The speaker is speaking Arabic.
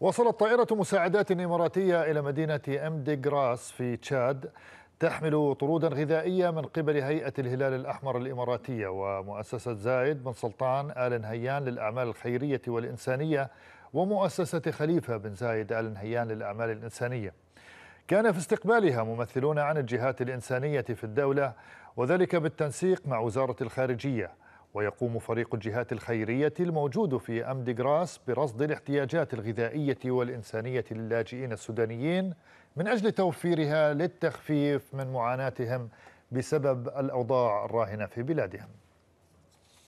وصلت طائرة مساعدات إماراتية إلى مدينة أم دي جراس في تشاد تحمل طرودا غذائية من قبل هيئة الهلال الأحمر الإماراتية ومؤسسة زايد بن سلطان آل نهيان للأعمال الخيرية والإنسانية ومؤسسة خليفة بن زايد آل نهيان للأعمال الإنسانية كان في استقبالها ممثلون عن الجهات الإنسانية في الدولة وذلك بالتنسيق مع وزارة الخارجية ويقوم فريق الجهات الخيرية الموجود في أمد جراس برصد الاحتياجات الغذائية والإنسانية للاجئين السودانيين من أجل توفيرها للتخفيف من معاناتهم بسبب الأوضاع الراهنة في بلادهم